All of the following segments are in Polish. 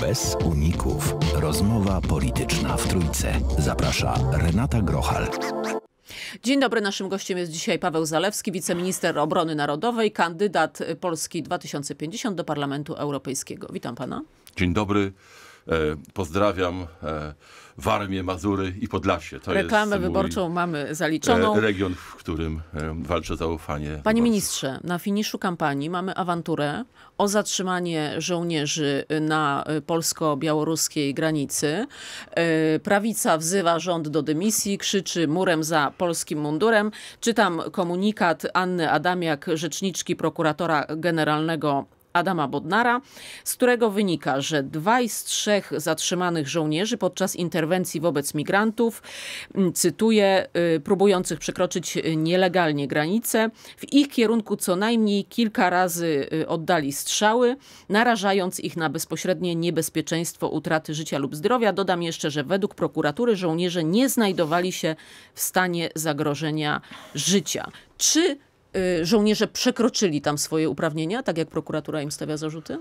bez uników. Rozmowa polityczna w Trójce. Zaprasza Renata Grochal. Dzień dobry, naszym gościem jest dzisiaj Paweł Zalewski, wiceminister obrony narodowej, kandydat Polski 2050 do Parlamentu Europejskiego. Witam pana. Dzień dobry. E, pozdrawiam e, Warmię, Mazury i Podlasie. To Reklamę wyborczą mamy zaliczoną. E, region, w którym walczę zaufanie. Panie wyborcy. ministrze, na finiszu kampanii mamy awanturę o zatrzymanie żołnierzy na polsko-białoruskiej granicy. Prawica wzywa rząd do dymisji, krzyczy murem za polskim mundurem. Czytam komunikat Anny Adamiak, rzeczniczki prokuratora generalnego Adama Bodnara, z którego wynika, że dwaj z trzech zatrzymanych żołnierzy podczas interwencji wobec migrantów, mm, cytuję, y, próbujących przekroczyć y, nielegalnie granicę, w ich kierunku co najmniej kilka razy y, oddali strzały, narażając ich na bezpośrednie niebezpieczeństwo utraty życia lub zdrowia. Dodam jeszcze, że według prokuratury żołnierze nie znajdowali się w stanie zagrożenia życia. Czy Y, żołnierze przekroczyli tam swoje uprawnienia, tak jak prokuratura im stawia zarzuty?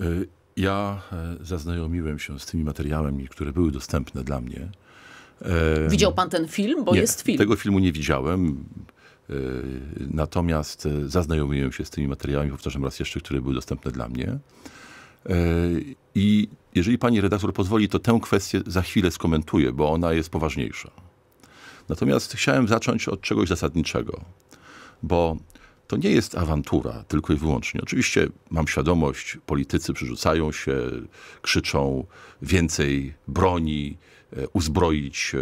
Y, ja e, zaznajomiłem się z tymi materiałami, które były dostępne dla mnie. Widział pan ten film? Bo nie, jest film. Tego filmu nie widziałem. Y, natomiast e, zaznajomiłem się z tymi materiałami, powtarzam raz jeszcze, które były dostępne dla mnie. E, I jeżeli pani redaktor pozwoli, to tę kwestię za chwilę skomentuję, bo ona jest poważniejsza. Natomiast chciałem zacząć od czegoś zasadniczego bo to nie jest awantura tylko i wyłącznie. Oczywiście mam świadomość, politycy przerzucają się, krzyczą więcej broni, e, uzbroić,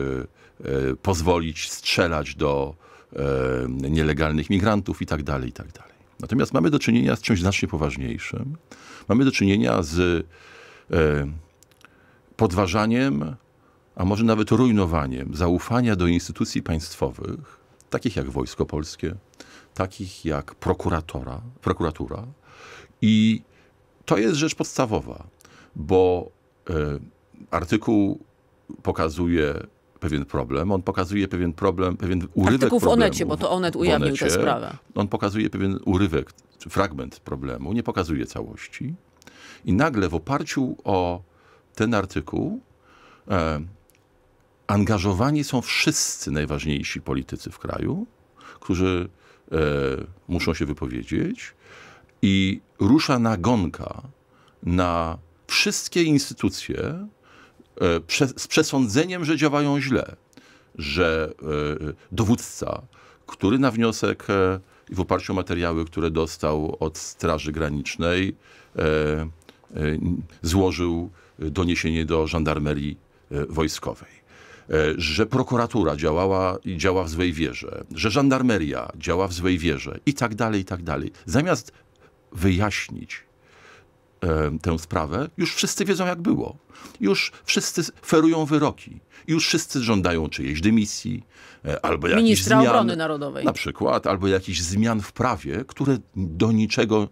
e, e, pozwolić strzelać do nielegalnych migrantów itd. Tak itd. Tak Natomiast mamy do czynienia z czymś znacznie poważniejszym. Mamy do czynienia z podważaniem, a może nawet rujnowaniem zaufania do instytucji państwowych, takich jak Wojsko Polskie, takich jak prokuratora, prokuratura. I to jest rzecz podstawowa, bo y, artykuł pokazuje pewien problem, on pokazuje pewien problem, pewien urywek Artykuł w problemu. Onecie, bo to Onet ujawnił tę sprawę. On pokazuje pewien urywek, fragment problemu, nie pokazuje całości. I nagle w oparciu o ten artykuł e, angażowani są wszyscy najważniejsi politycy w kraju, którzy e, muszą się wypowiedzieć i rusza nagonka na wszystkie instytucje e, prze, z przesądzeniem, że działają źle, że e, dowódca, który na wniosek e, i w oparciu o materiały, które dostał od Straży Granicznej, e, e, złożył doniesienie do żandarmerii wojskowej E, że prokuratura działała i działa w złej wierze, że żandarmeria działa w złej wierze i tak dalej, i tak dalej. Zamiast wyjaśnić e, tę sprawę, już wszyscy wiedzą jak było. Już wszyscy ferują wyroki. Już wszyscy żądają czyjejś dymisji, e, albo jakichś Ministra zmian, Obrony Narodowej. Na przykład, albo jakichś zmian w prawie, które do niczego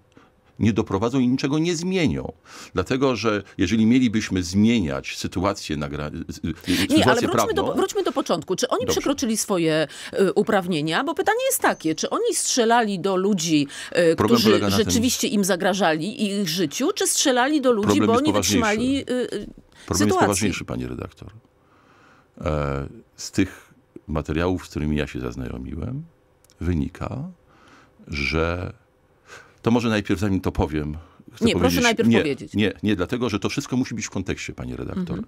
nie doprowadzą i niczego nie zmienią. Dlatego, że jeżeli mielibyśmy zmieniać sytuację, nagra... sytuację nie, ale wróćmy, prawną... do, wróćmy do początku. Czy oni Dobrze. przekroczyli swoje y, uprawnienia? Bo pytanie jest takie, czy oni strzelali do ludzi, y, którzy rzeczywiście tym... im zagrażali i ich życiu, czy strzelali do ludzi, Problem bo oni wytrzymali y, Problem sytuacji? jest poważniejszy, pani redaktor. E, z tych materiałów, z którymi ja się zaznajomiłem, wynika, że to może najpierw, zanim to powiem, Chcę nie, powiedzieć. proszę najpierw nie, powiedzieć. Nie, nie, dlatego, że to wszystko musi być w kontekście, pani redaktor. Mhm.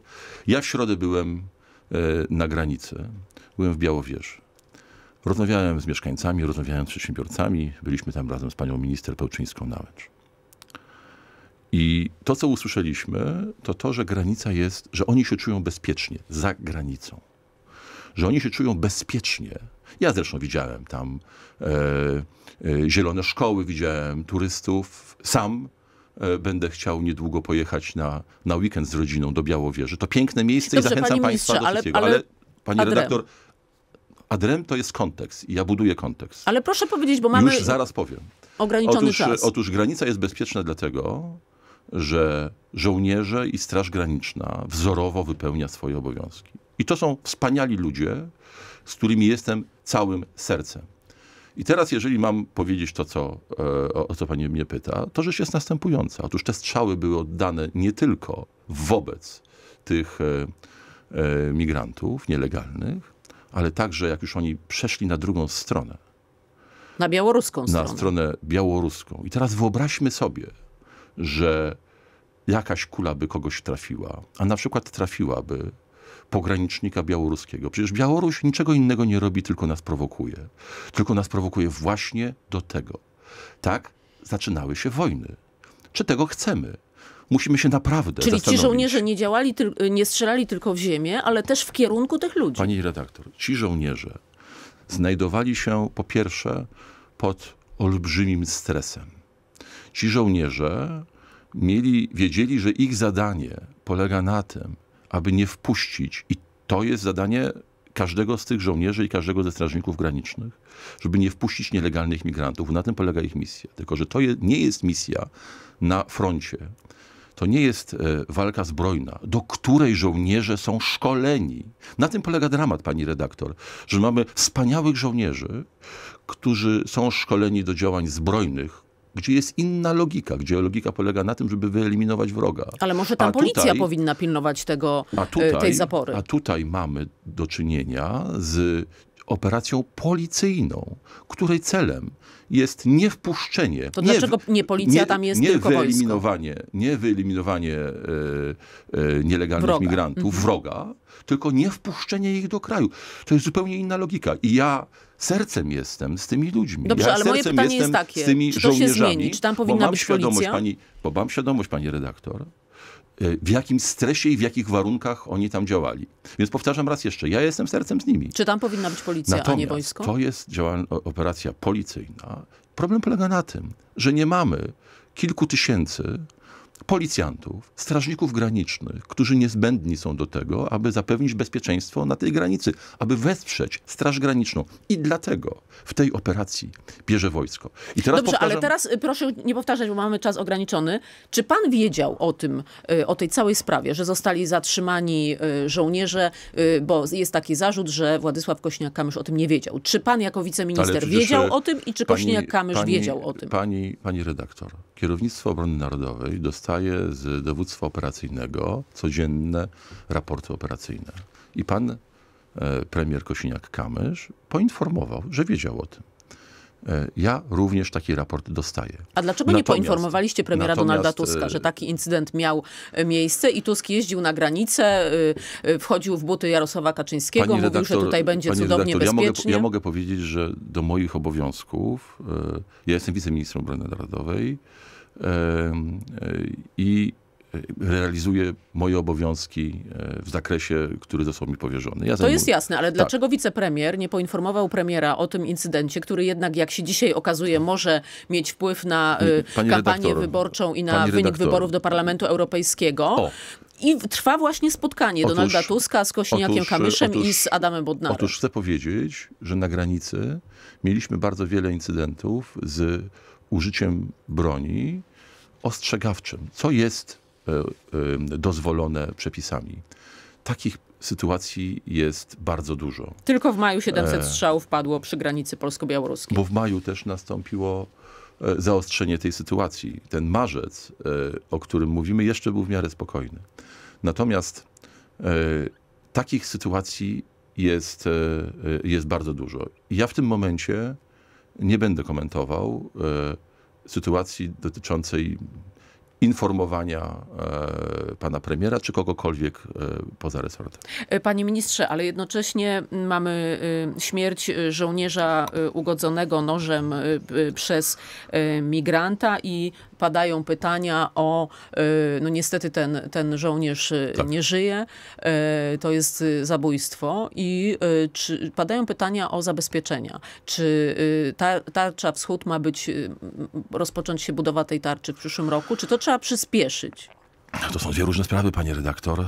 Ja w środę byłem e, na granicy, byłem w Białowieży. Rozmawiałem z mieszkańcami, rozmawiałem z przedsiębiorcami, byliśmy tam razem z panią minister Pełczyńską na mecz. I to, co usłyszeliśmy, to to, że granica jest, że oni się czują bezpiecznie za granicą że oni się czują bezpiecznie. Ja zresztą widziałem tam e, e, zielone szkoły, widziałem turystów. Sam e, będę chciał niedługo pojechać na, na weekend z rodziną do Białowieży. To piękne miejsce Dobrze, i zachęcam Państwa do wszystkiego. Ale, ale, ale pani adrem. redaktor, adrem to jest kontekst i ja buduję kontekst. Ale proszę powiedzieć, bo mamy... Już zaraz powiem. Ograniczony otóż, czas. Otóż granica jest bezpieczna dlatego, że żołnierze i Straż Graniczna wzorowo wypełnia swoje obowiązki. I to są wspaniali ludzie, z którymi jestem całym sercem. I teraz, jeżeli mam powiedzieć to, co, e, o, co pani mnie pyta, to rzecz jest następująca. Otóż te strzały były oddane nie tylko wobec tych e, e, migrantów nielegalnych, ale także jak już oni przeszli na drugą stronę. Na białoruską stronę. Na stronę białoruską. I teraz wyobraźmy sobie, że jakaś kula by kogoś trafiła, a na przykład trafiłaby pogranicznika białoruskiego. Przecież Białoruś niczego innego nie robi, tylko nas prowokuje. Tylko nas prowokuje właśnie do tego. Tak zaczynały się wojny. Czy tego chcemy? Musimy się naprawdę Czyli zastanowić. ci żołnierze nie działali, nie strzelali tylko w ziemię, ale też w kierunku tych ludzi. Pani redaktor, ci żołnierze znajdowali się po pierwsze pod olbrzymim stresem. Ci żołnierze mieli, wiedzieli, że ich zadanie polega na tym, aby nie wpuścić. I to jest zadanie każdego z tych żołnierzy i każdego ze strażników granicznych, żeby nie wpuścić nielegalnych migrantów. Na tym polega ich misja. Tylko, że to je, nie jest misja na froncie. To nie jest e, walka zbrojna, do której żołnierze są szkoleni. Na tym polega dramat, pani redaktor, że mamy wspaniałych żołnierzy, którzy są szkoleni do działań zbrojnych, gdzie jest inna logika, gdzie logika polega na tym, żeby wyeliminować wroga. Ale może tam a policja tutaj, powinna pilnować tego, e, tutaj, tej zapory. A tutaj mamy do czynienia z operacją policyjną, której celem jest niewpuszczenie. To nie, dlaczego nie policja nie, tam jest nie tylko wyeliminowanie, wojsko? Nie wyeliminowanie e, e, nielegalnych wroga. migrantów, mhm. wroga, tylko niewpuszczenie ich do kraju. To jest zupełnie inna logika. I ja sercem jestem z tymi ludźmi. Dobrze, ja ale moje pytanie jest takie, z tymi czy to się zmieni? Czy tam powinna być policja? Pani, bo mam świadomość, pani redaktor, e, w jakim stresie i w jakich warunkach oni tam działali. Więc powtarzam raz jeszcze, ja jestem sercem z nimi. Czy tam powinna być policja, Natomiast a nie wojsko? to jest działalna, operacja policyjna. Problem polega na tym, że nie mamy kilku tysięcy policjantów, strażników granicznych, którzy niezbędni są do tego, aby zapewnić bezpieczeństwo na tej granicy, aby wesprzeć Straż Graniczną. I dlatego w tej operacji bierze wojsko. I teraz Dobrze, powtarzam... ale teraz y, proszę nie powtarzać, bo mamy czas ograniczony. Czy pan wiedział o tym, y, o tej całej sprawie, że zostali zatrzymani y, żołnierze, bo jest taki zarzut, że Władysław Kośniak-Kamysz o tym nie wiedział. Czy pan jako wiceminister wiedział o tym i czy Kośniak-Kamysz wiedział o tym? Pani, pani redaktor, Kierownictwo Obrony Narodowej dostaje z dowództwa operacyjnego codzienne raporty operacyjne. I pan e, premier Kosiniak-Kamysz poinformował, że wiedział o tym. E, ja również taki raport dostaję. A dlaczego natomiast, nie poinformowaliście premiera Donalda Tuska, e, że taki incydent miał e, miejsce i Tusk jeździł na granicę, wchodził w buty Jarosława Kaczyńskiego, pani mówił, że tutaj będzie cudownie redaktor, bezpiecznie? Ja mogę, ja mogę powiedzieć, że do moich obowiązków, ja jestem wiceministrem obrony narodowej i realizuje moje obowiązki e, w zakresie, który został mi powierzony. Ja to jest jasne, ale tak. dlaczego wicepremier nie poinformował premiera o tym incydencie, który jednak, jak się dzisiaj okazuje, może mieć wpływ na e, kampanię wyborczą i na wynik wyborów do Parlamentu Europejskiego? O. I trwa właśnie spotkanie otóż, Donalda Tuska z Kośniakiem otóż, Kamyszem otóż, i z Adamem Bodnarem. Otóż chcę powiedzieć, że na granicy mieliśmy bardzo wiele incydentów z użyciem broni ostrzegawczym. Co jest E, e, dozwolone przepisami. Takich sytuacji jest bardzo dużo. Tylko w maju 700 e, strzałów padło przy granicy polsko-białoruskiej. Bo w maju też nastąpiło zaostrzenie tej sytuacji. Ten marzec, o którym mówimy, jeszcze był w miarę spokojny. Natomiast takich sytuacji jest, jest bardzo dużo. Ja w tym momencie nie będę komentował sytuacji dotyczącej informowania e, pana premiera czy kogokolwiek e, poza resortem. E, panie ministrze, ale jednocześnie mamy śmierć żołnierza ugodzonego nożem przez migranta i padają pytania o, no niestety ten, ten żołnierz tak. nie żyje, to jest zabójstwo i czy, padają pytania o zabezpieczenia. Czy ta, tarcza wschód ma być, rozpocząć się budowa tej tarczy w przyszłym roku, czy to trzeba przyspieszyć? No, to są dwie różne sprawy, panie redaktor. E,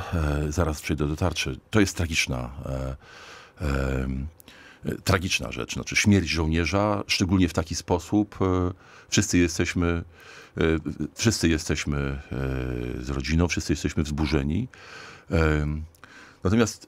zaraz przyjdę do tarczy. To jest tragiczna. E, e, e tragiczna rzecz. Znaczy śmierć żołnierza, szczególnie w taki sposób. E, wszyscy jesteśmy, e, wszyscy jesteśmy z rodziną, wszyscy jesteśmy wzburzeni. Natomiast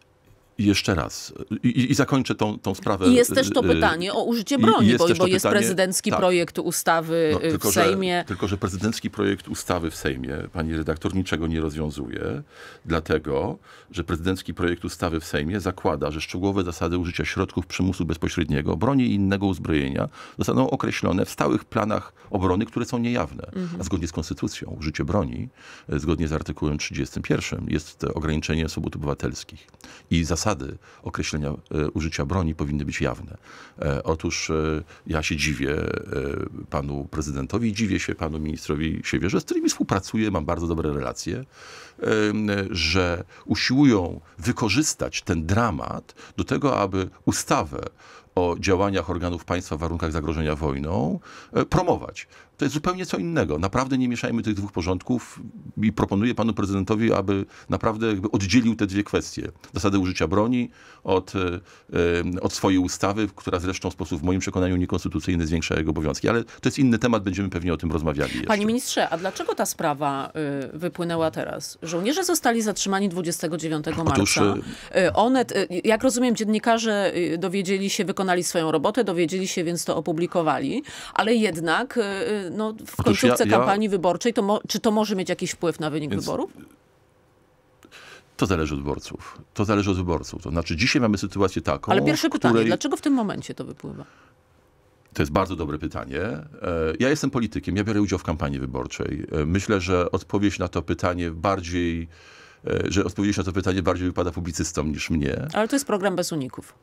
jeszcze raz. I, i zakończę tą, tą sprawę. I jest też to y, pytanie o użycie broni, jest bo, bo pytanie, jest prezydencki tak. projekt ustawy no, y, w tylko, Sejmie. Że, tylko, że prezydencki projekt ustawy w Sejmie, pani redaktor, niczego nie rozwiązuje, dlatego, że prezydencki projekt ustawy w Sejmie zakłada, że szczegółowe zasady użycia środków przymusu bezpośredniego, broni i innego uzbrojenia zostaną określone w stałych planach obrony, które są niejawne. Mhm. A zgodnie z konstytucją użycie broni, y, zgodnie z artykułem 31 jest ograniczenie swobód obywatelskich. I zasady zasady określenia e, użycia broni powinny być jawne. E, otóż e, ja się dziwię panu prezydentowi, dziwię się panu ministrowi Siewierze, z którymi współpracuję, mam bardzo dobre relacje, że usiłują wykorzystać ten dramat do tego, aby ustawę o działaniach organów państwa w warunkach zagrożenia wojną promować to jest zupełnie co innego. Naprawdę nie mieszajmy tych dwóch porządków i proponuję panu prezydentowi, aby naprawdę jakby oddzielił te dwie kwestie. zasady użycia broni od, e, e, od swojej ustawy, która zresztą w sposób w moim przekonaniu niekonstytucyjny zwiększa jego obowiązki. Ale to jest inny temat, będziemy pewnie o tym rozmawiali jeszcze. Panie ministrze, a dlaczego ta sprawa y, wypłynęła teraz? Żołnierze zostali zatrzymani 29 marca. Otóż... Y, y, one, jak rozumiem, dziennikarze dowiedzieli się, wykonali swoją robotę, dowiedzieli się, więc to opublikowali, ale jednak no, w Otóż końcówce ja, ja... kampanii wyborczej, to czy to może mieć jakiś wpływ na wynik Więc... wyborów? To zależy od wyborców. To zależy od wyborców. To znaczy dzisiaj mamy sytuację taką... Ale pierwsze pytanie, której... dlaczego w tym momencie to wypływa? To jest bardzo dobre pytanie. E, ja jestem politykiem, ja biorę udział w kampanii wyborczej. E, myślę, że odpowiedź na to pytanie bardziej e, że odpowiedź na to pytanie bardziej wypada publicystom niż mnie. Ale to jest program bez uników.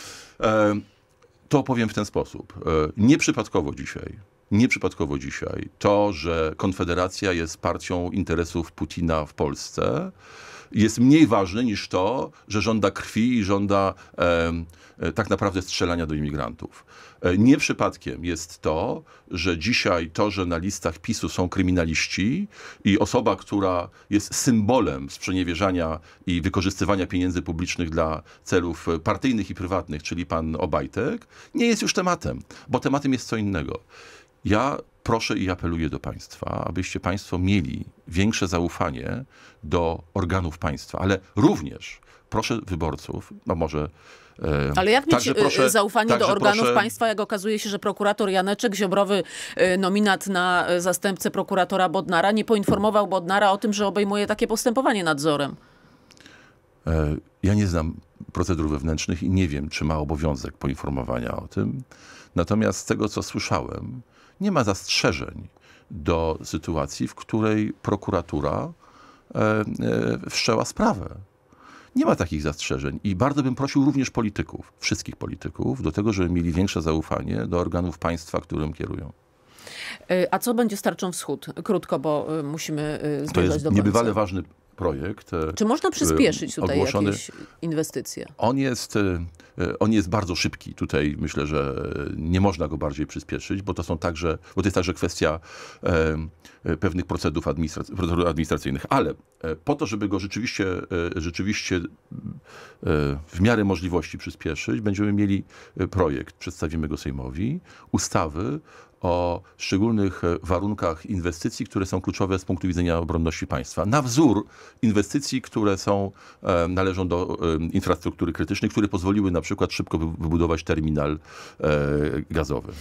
to opowiem w ten sposób. Nieprzypadkowo dzisiaj nieprzypadkowo dzisiaj to, że Konfederacja jest partią interesów Putina w Polsce, jest mniej ważne niż to, że żąda krwi i żąda e, tak naprawdę strzelania do imigrantów. E, nie przypadkiem jest to, że dzisiaj to, że na listach PiSu są kryminaliści i osoba, która jest symbolem sprzeniewierzania i wykorzystywania pieniędzy publicznych dla celów e, partyjnych i prywatnych, czyli pan Obajtek, nie jest już tematem, bo tematem jest co innego. Ja proszę i apeluję do państwa, abyście państwo mieli większe zaufanie do organów państwa, ale również proszę wyborców, no może ale jak mieć y, proszę, zaufanie do organów proszę... państwa, jak okazuje się, że prokurator Janeczek, ziobrowy y, nominat na y, zastępcę prokuratora Bodnara, nie poinformował Bodnara o tym, że obejmuje takie postępowanie nadzorem? E, ja nie znam procedur wewnętrznych i nie wiem, czy ma obowiązek poinformowania o tym. Natomiast z tego, co słyszałem, nie ma zastrzeżeń do sytuacji, w której prokuratura e, e, wszczęła sprawę. Nie ma takich zastrzeżeń i bardzo bym prosił również polityków, wszystkich polityków, do tego, żeby mieli większe zaufanie do organów państwa, którym kierują. E, a co będzie z wschód? Krótko, bo musimy zmierzać do końca. To jest niebywale ważny projekt. E, Czy można przyspieszyć tutaj ogłoszony. jakieś inwestycje? On jest, e, e, on jest bardzo szybki. Tutaj myślę, że nie można go bardziej przyspieszyć, bo to są także, bo to jest także kwestia pewnych procedur, administrac procedur administracyjnych. Ale po to, żeby go rzeczywiście, rzeczywiście w miarę możliwości przyspieszyć, będziemy mieli projekt, przedstawimy go Sejmowi, ustawy o szczególnych e, warunkach inwestycji, które są kluczowe z punktu widzenia obronności państwa. Na wzór inwestycji, które są, e, należą do e, infrastruktury krytycznej, które pozwoliły na przykład szybko wybudować terminal gazowy.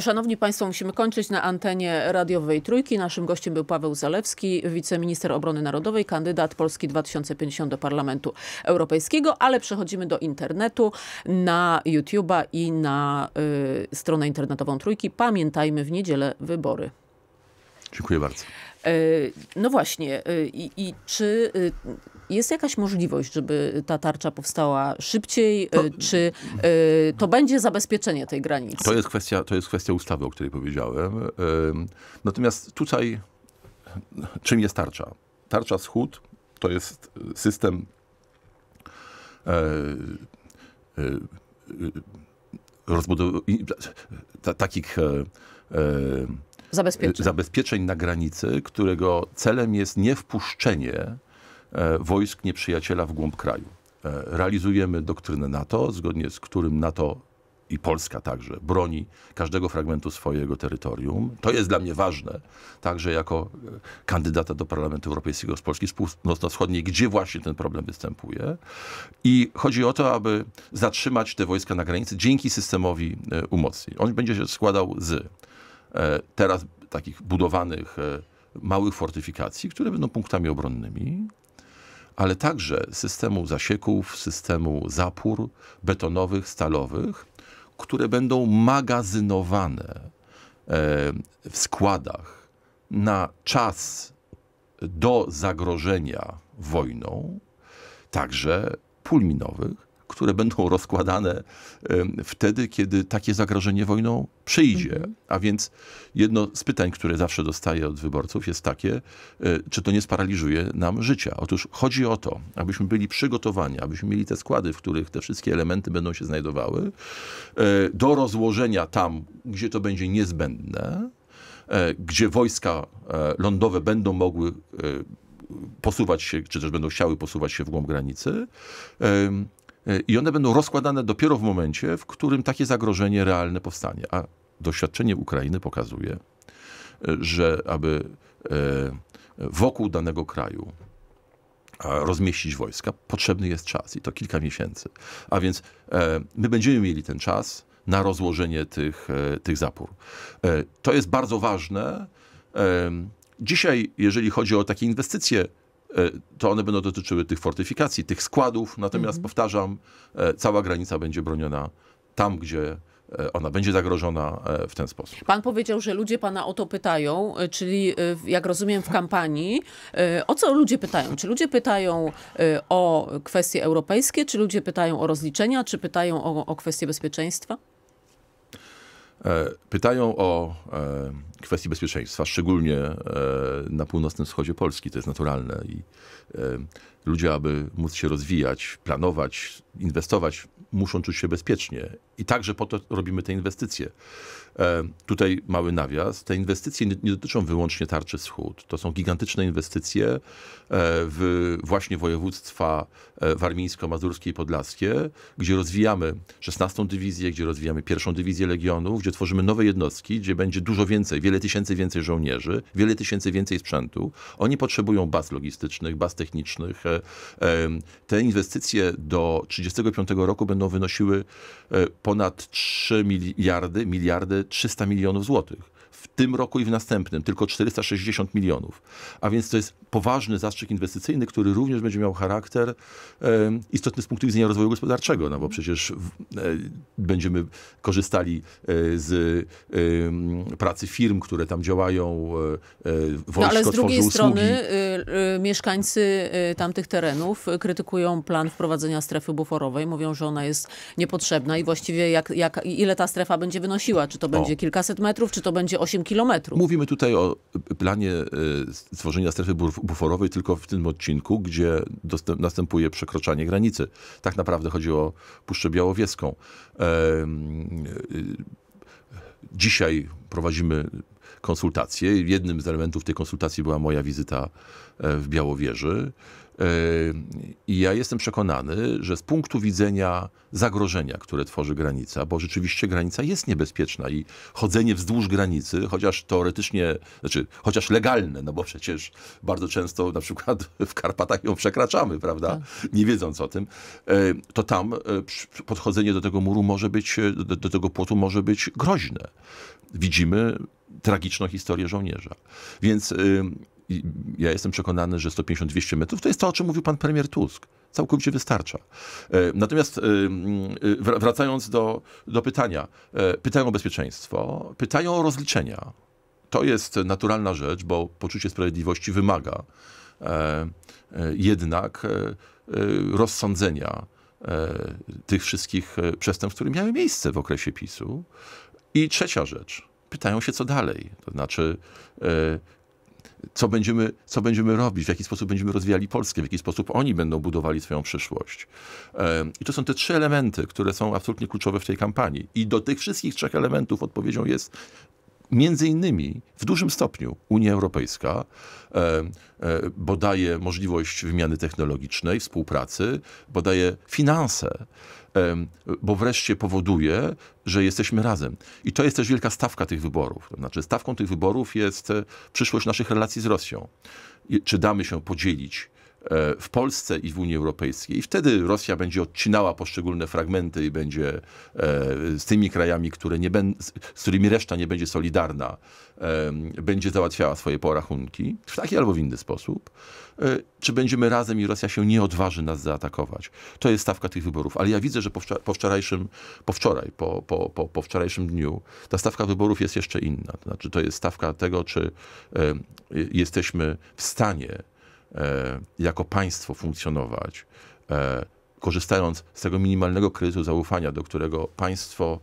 Szanowni Państwo, musimy kończyć na antenie radiowej Trójki. Naszym gościem był Paweł Zalewski, wiceminister obrony narodowej, kandydat Polski 2050 do Parlamentu Europejskiego, ale przechodzimy do internetu, na YouTube'a i na y, stronę internetową Trójki. Pamiętajcie, pamiętajmy w niedzielę wybory. Dziękuję bardzo. E, no właśnie, e, i, i, czy e, jest jakaś możliwość, żeby ta tarcza powstała szybciej? Czy to będzie zabezpieczenie tej granicy? To jest, kwestia, to jest kwestia ustawy, o której powiedziałem. Natomiast tutaj, czym jest tarcza? Tarcza Wschód to jest system rozbudowy takich E, zabezpieczeń. E, zabezpieczeń na granicy, którego celem jest niewpuszczenie e, wojsk nieprzyjaciela w głąb kraju. Realizujemy doktrynę NATO, zgodnie z którym NATO i Polska także broni każdego fragmentu swojego terytorium. To jest dla mnie ważne, także jako kandydata do Parlamentu Europejskiego z Polski z Północno-Wschodniej, gdzie właśnie ten problem występuje. I chodzi o to, aby zatrzymać te wojska na granicy dzięki systemowi umocnień. On będzie się składał z E, teraz takich budowanych e, małych fortyfikacji, które będą punktami obronnymi, ale także systemu zasieków, systemu zapór betonowych, stalowych, które będą magazynowane e, w składach na czas do zagrożenia wojną, także pulminowych, które będą rozkładane wtedy, kiedy takie zagrożenie wojną przyjdzie. Mhm. A więc jedno z pytań, które zawsze dostaję od wyborców jest takie, e, czy to nie sparaliżuje nam życia? Otóż chodzi o to, abyśmy byli przygotowani, abyśmy mieli te składy, w których te wszystkie elementy będą się znajdowały, e, do rozłożenia tam, gdzie to będzie niezbędne, e, gdzie wojska lądowe będą mogły posuwać się, czy też będą chciały posuwać się w głąb granicy, E, I one będą rozkładane dopiero w momencie, w którym takie zagrożenie realne powstanie. A doświadczenie Ukrainy pokazuje, e, że aby e, wokół danego kraju rozmieścić wojska, potrzebny jest czas i to kilka miesięcy. A więc my będziemy mieli ten czas na rozłożenie tych, tych zapór. To jest bardzo ważne. Dzisiaj, jeżeli chodzi o takie inwestycje E, to one będą dotyczyły tych fortyfikacji, tych składów. Natomiast mhm. powtarzam, e, cała granica będzie broniona tam, gdzie e, ona będzie zagrożona w ten sposób. Pan powiedział, że ludzie pana o to pytają, czyli jak rozumiem w kampanii. O co ludzie pytają? Czy ludzie pytają o kwestie europejskie, czy ludzie pytają o rozliczenia, czy pytają o, o kwestie bezpieczeństwa? E, pytają o e, kwestie bezpieczeństwa, szczególnie e, na północnym wschodzie Polski, to jest naturalne. I ludzie, aby móc się rozwijać, planować, inwestować, muszą czuć się bezpiecznie. I także po to robimy te inwestycje. E, tutaj mały nawias. Te inwestycje nie dotyczą wyłącznie tarczy wschód. To są gigantyczne inwestycje e, w właśnie województwa e, warmińsko-mazurskie i podlaskie, gdzie rozwijamy 16 dywizję, gdzie rozwijamy pierwszą dywizję Legionów, gdzie tworzymy nowe jednostki, gdzie będzie dużo więcej, wiele tysięcy więcej żołnierzy, wiele tysięcy więcej sprzętu. Oni potrzebują baz logistycznych, baz technicznych. Te inwestycje do 35 roku będą wynosiły ponad 3 miliardy, miliardy 300 milionów złotych w tym roku i w następnym, tylko 460 milionów. A więc to jest poważny zastrzyk inwestycyjny, który również będzie miał charakter istotny z punktu widzenia rozwoju gospodarczego, no bo przecież e, będziemy korzystali e, z pracy firm, które tam działają, wojsko e, no, ale z drugiej strony y, y, mieszkańcy y, tamtych terenów krytykują plan wprowadzenia strefy buforowej, mówią, że ona jest niepotrzebna i właściwie jak, jak, ile ta strefa będzie wynosiła, czy to będzie o. kilkaset metrów, czy to będzie 8 kilometrów. Mówimy tutaj o y, planie y, stworzenia strefy buforowej tylko w tym odcinku, gdzie następuje przekroczenie granicy. Tak naprawdę chodzi o Puszczę Białowieską. Y, dzisiaj prowadzimy konsultacje. Jednym z elementów tej konsultacji była moja wizyta e, w Białowieży. E, I ja jestem przekonany, że z punktu widzenia zagrożenia, które tworzy granica, bo rzeczywiście granica jest niebezpieczna i chodzenie wzdłuż granicy, chociaż teoretycznie, znaczy chociaż legalne, no bo przecież bardzo często na przykład w Karpatach ją przekraczamy, prawda, tak. nie wiedząc o tym, e, to tam podchodzenie do tego muru może być, do, do tego płotu może być groźne widzimy tragiczną historię żołnierza. Więc y, ja jestem przekonany, że 150-200 metrów to jest to, o czym mówił pan premier Tusk. Całkowicie wystarcza. E, natomiast y, y, wracając do, do pytania, e, pytają o bezpieczeństwo, pytają o rozliczenia. To jest naturalna rzecz, bo poczucie sprawiedliwości wymaga e, jednak rozsądzenia tych wszystkich przestępstw, które miały miejsce w okresie PiSu. I trzecia rzecz. Pytają się, co dalej. To znaczy, e, co będziemy, co będziemy robić, w jaki sposób będziemy rozwijali Polskę, w jaki sposób oni będą budowali swoją przyszłość. E, I to są te trzy elementy, które są absolutnie kluczowe w tej kampanii. I do tych wszystkich trzech elementów odpowiedzią jest Między innymi w dużym stopniu Unia Europejska, e, e, bo daje możliwość wymiany technologicznej, współpracy, bo daje finanse, e, bo wreszcie powoduje, że jesteśmy razem. I to jest też wielka stawka tych wyborów. Znaczy, stawką tych wyborów jest przyszłość naszych relacji z Rosją. Czy damy się podzielić E, w Polsce i w Unii Europejskiej. Wtedy Rosja będzie odcinała poszczególne fragmenty i będzie e, z tymi krajami, które nie ben, z którymi reszta nie będzie solidarna, e, będzie załatwiała swoje porachunki w taki albo w inny sposób. Czy będziemy razem i Rosja się nie odważy nas zaatakować? To jest stawka tych wyborów. Ale ja widzę, że po, wczorajszym, po wczoraj, po, po, po, po wczorajszym dniu ta stawka wyborów jest jeszcze inna. To znaczy, to jest stawka tego, czy jesteśmy w stanie E, jako państwo funkcjonować, e, korzystając z tego minimalnego kryzysu zaufania, do którego państwo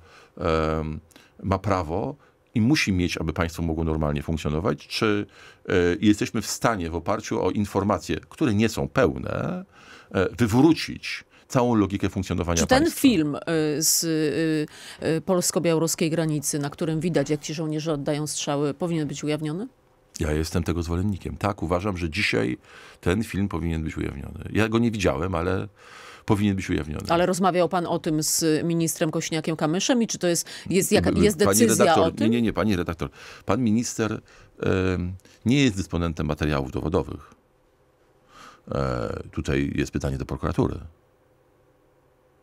ma prawo i musi mieć, aby państwo mogło normalnie funkcjonować, czy e, jesteśmy w stanie w oparciu o informacje, które nie są pełne, wywrócić całą logikę funkcjonowania Czy ten państwa. film z polsko-białoruskiej granicy, na którym widać, jak ci żołnierze oddają strzały, powinien być ujawniony? Ja jestem tego zwolennikiem. Tak, uważam, że dzisiaj ten film powinien być ujawniony. Ja go nie widziałem, ale powinien być ujawniony. Ale rozmawiał pan o tym z ministrem Kośniakiem-Kamyszem i czy to jest, jest, jaka, jest decyzja redaktor, o tym? Nie, nie, nie, pani redaktor. Pan minister nie jest dysponentem materiałów dowodowych. E, tutaj jest pytanie do prokuratury.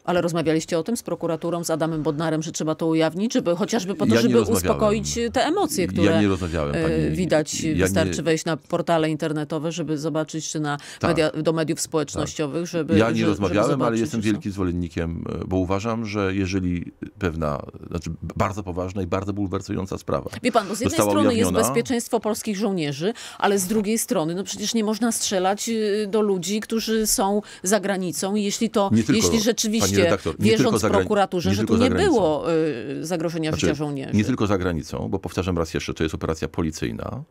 Ale rozmawialiście o tym z prokuraturą, z Adamem Bodnarem, że trzeba to ujawnić, żeby chociażby po to, ja żeby uspokoić e, te emocje, które ja e, widać. Ja Wystarczy nie... wejść na portale internetowe, żeby zobaczyć, czy na tak. media, do mediów społecznościowych, tak. żeby Ja nie że, rozmawiałem, zobaczyć, ale jestem wielkim zwolennikiem, e, bo uważam, że jeżeli pewna, znaczy bardzo poważna i bardzo bulwersująca sprawa Wie pan, bo no z jednej strony ujawniona... jest bezpieczeństwo polskich żołnierzy, ale z drugiej strony, no przecież nie można strzelać do ludzi, którzy są za granicą i jeśli to, jeśli rzeczywiście redaktor, nie wierząc tylko prokuraturze, nie że tu nie było y, zagrożenia znaczy, życia żołnierzy. Nie tylko za granicą, bo powtarzam raz jeszcze, to jest operacja policyjna,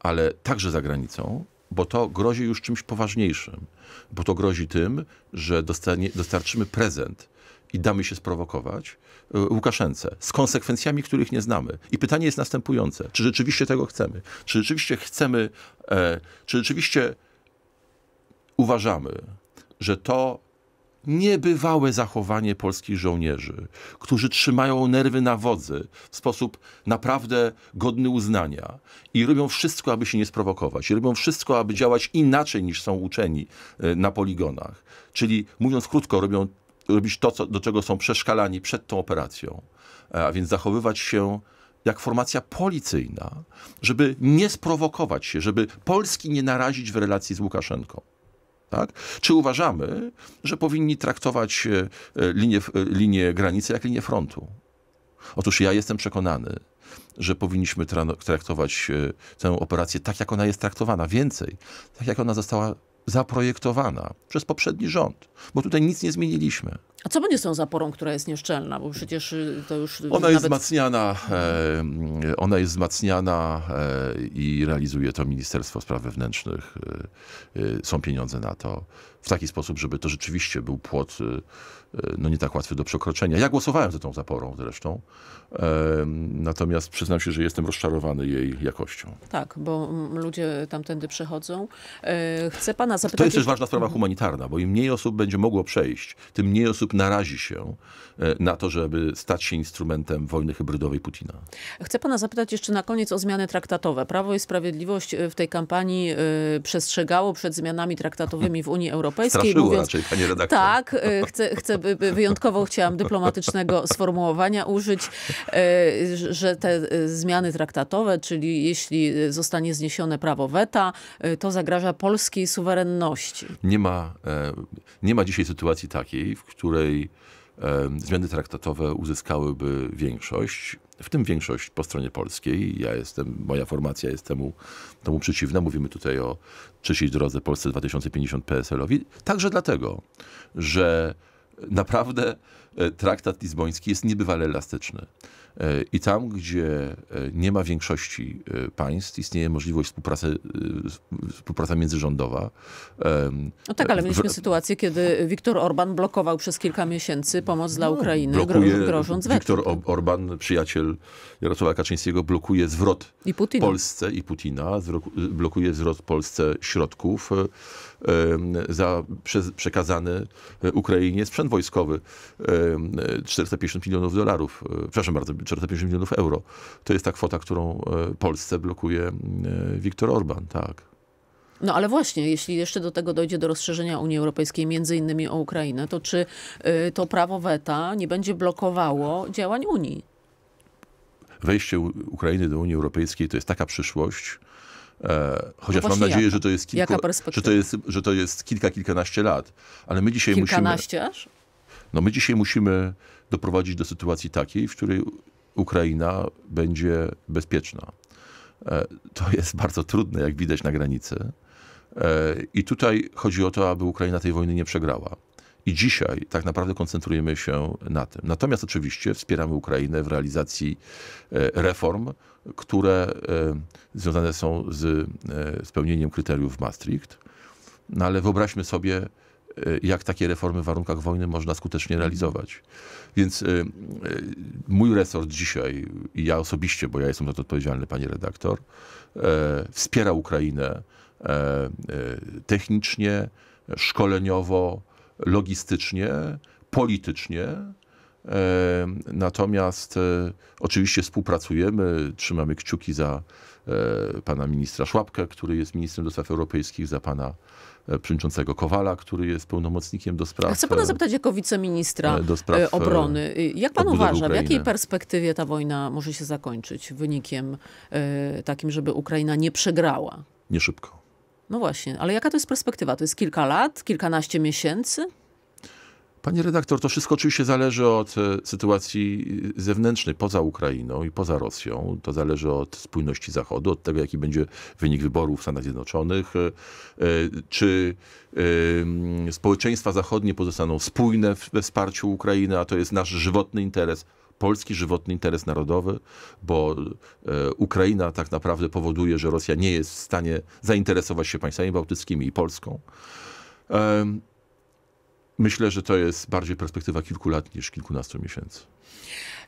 ale także za granicą, bo to grozi już czymś poważniejszym. Bo to grozi tym, że dostanie, dostarczymy prezent i damy się sprowokować y, Łukaszence z konsekwencjami, których nie znamy. I pytanie jest następujące: czy rzeczywiście tego chcemy? Czy rzeczywiście chcemy, e, czy rzeczywiście uważamy, że to niebywałe zachowanie polskich żołnierzy, którzy trzymają nerwy na wodzy w sposób naprawdę godny uznania i robią wszystko, aby się nie sprowokować, i robią wszystko, aby działać inaczej niż są uczeni e, na poligonach. Czyli mówiąc krótko, robią robić to, co, do czego są przeszkalani przed tą operacją, e, a więc zachowywać się jak formacja policyjna, żeby nie sprowokować się, żeby Polski nie narazić w relacji z Łukaszenką. Tak? Czy uważamy, że powinni traktować linię, e, e, linię e, granicy jak linię frontu? Otóż ja jestem przekonany, że powinniśmy traktować tę operację tak, jak ona jest traktowana, więcej, tak jak ona została zaprojektowana przez poprzedni rząd, bo tutaj nic nie zmieniliśmy. A co będzie z tą zaporą, która jest nieszczelna? Bo przecież y, to już. Y, ona nawet... jest wzmacniana, e, mm, ona jest wzmacniana e, i realizuje to Ministerstwo Spraw Wewnętrznych. E, e, są pieniądze na to w taki sposób, żeby to rzeczywiście był płot e, e, no nie tak łatwy do przekroczenia. Ja głosowałem za tą zaporą zresztą, natomiast przyznam się, że jestem rozczarowany jej jakością. Tak, bo mm, ludzie tamtędy przechodzą. Chcę pana zapytać... To jest też ważna sprawa humanitarna, bo im mniej osób będzie mogło przejść, tym mniej osób narazi się e, na to, żeby stać się instrumentem wojny hybrydowej Putina. Chcę pana zapytać jeszcze na koniec o zmiany traktatowe. Prawo i Sprawiedliwość e, w tej kampanii e, przestrzegało przed zmianami traktatowymi w Unii Europejskiej. Straszyło mówiąc, raczej, panie redaktor. Tak, chcę, chcę wyjątkowo chciałam dyplomatycznego sformułowania użyć, że te zmiany traktatowe, czyli jeśli zostanie zniesione prawo weta, to zagraża polskiej suwerenności. Nie ma, nie ma dzisiaj sytuacji takiej, w której zmiany traktatowe uzyskałyby większość, w tym większość po stronie polskiej. Ja jestem, moja formacja jest temu, temu przeciwna. Mówimy tutaj o trzeciej drodze Polsce 2050 PSL-owi. Także dlatego, że naprawdę e, traktat lizboński jest niebywale elastyczny. I tam, gdzie e, nie ma większości e, państw, istnieje możliwość współpracy, e, współpraca międzyrządowa. No tak, ale mieliśmy w... sytuację, kiedy Viktor Orban blokował przez kilka miesięcy pomoc dla no, Ukrainy, blokuje, grożąc Viktor Orban, przyjaciel Jarosława Kaczyńskiego, blokuje zwrot I Putina. Polsce i Putina, blokuje zwrot Polsce środków za przekazany Ukrainie sprzęt wojskowy 450 milionów dolarów. Przepraszam bardzo, 450 milionów euro. To jest ta kwota, którą e, Polsce blokuje e, Viktor Orban, tak. No ale właśnie, jeśli jeszcze do tego dojdzie do rozszerzenia Unii Europejskiej, między innymi o Ukrainę, to czy y, to prawo weta nie będzie blokowało działań Unii? Wejście Ukrainy do Unii Europejskiej to jest taka przyszłość, e, no chociaż no mam nadzieję, jaka? że to, jest że, to jest, że to jest kilka, kilkanaście lat. Ale my dzisiaj Kilkanaście musimy... aż? No my dzisiaj musimy doprowadzić do sytuacji takiej, w której Ukraina będzie bezpieczna. E, to jest bardzo trudne, jak widać na granicy. E, I tutaj chodzi o to, aby Ukraina tej wojny nie przegrała. I dzisiaj tak naprawdę koncentrujemy się na tym. Natomiast oczywiście wspieramy Ukrainę w realizacji e, reform, które związane są z spełnieniem kryteriów Maastricht. No ale wyobraźmy sobie, Y, jak takie reformy w warunkach wojny można skutecznie realizować. Więc y, y, mój resort dzisiaj i ja osobiście, bo ja jestem za to odpowiedzialny, pani redaktor, e, wspiera Ukrainę e, e, technicznie, szkoleniowo, logistycznie, politycznie. Natomiast oczywiście współpracujemy, trzymamy kciuki za E, pana ministra Szłapkę, który jest ministrem do spraw europejskich, za pana e, przewodniczącego Kowala, który jest pełnomocnikiem do spraw... Chcę pana e, zapytać jako wiceministra obrony. Jak pan uważa, w jakiej perspektywie ta wojna może się zakończyć wynikiem takim, żeby Ukraina nie przegrała? Nie szybko. No właśnie, ale jaka to jest perspektywa? To jest kilka lat, kilkanaście miesięcy? Panie redaktor, to wszystko oczywiście zależy od e, sytuacji e, zewnętrznej poza Ukrainą i poza Rosją. To zależy od spójności Zachodu, od tego, jaki będzie wynik wyborów w Stanach Zjednoczonych, e, czy społeczeństwa zachodnie pozostaną spójne we wsparciu Ukrainy, a to jest nasz żywotny interes polski żywotny interes narodowy, bo Ukraina tak naprawdę powoduje, że Rosja nie jest w stanie zainteresować się państwami bałtyckimi i Polską. Myślę, że to jest bardziej perspektywa kilku lat niż kilkunastu miesięcy.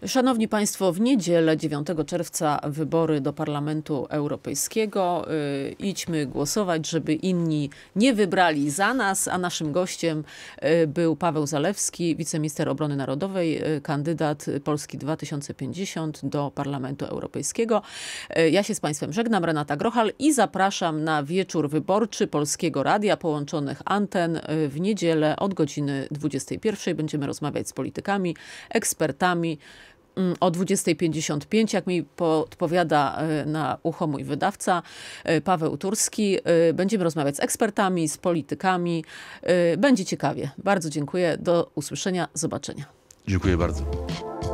Szanowni Państwo, w niedzielę 9 czerwca wybory do Parlamentu Europejskiego. Y, idźmy głosować, żeby inni nie wybrali za nas, a naszym gościem y, był Paweł Zalewski, wiceminister obrony narodowej, y, kandydat Polski 2050 do Parlamentu Europejskiego. Ja się z Państwem żegnam, Renata Grochal i zapraszam na wieczór wyborczy Polskiego Radia Połączonych Anten w niedzielę od godziny 21. Będziemy rozmawiać z politykami, ekspertami, Mm, o 20.55, jak mi podpowiada e, na ucho mój wydawca e, Paweł Turski. E, będziemy rozmawiać z ekspertami, z politykami. Będzie ciekawie. Bardzo dziękuję. Do usłyszenia, zobaczenia. Dziękuję bardzo.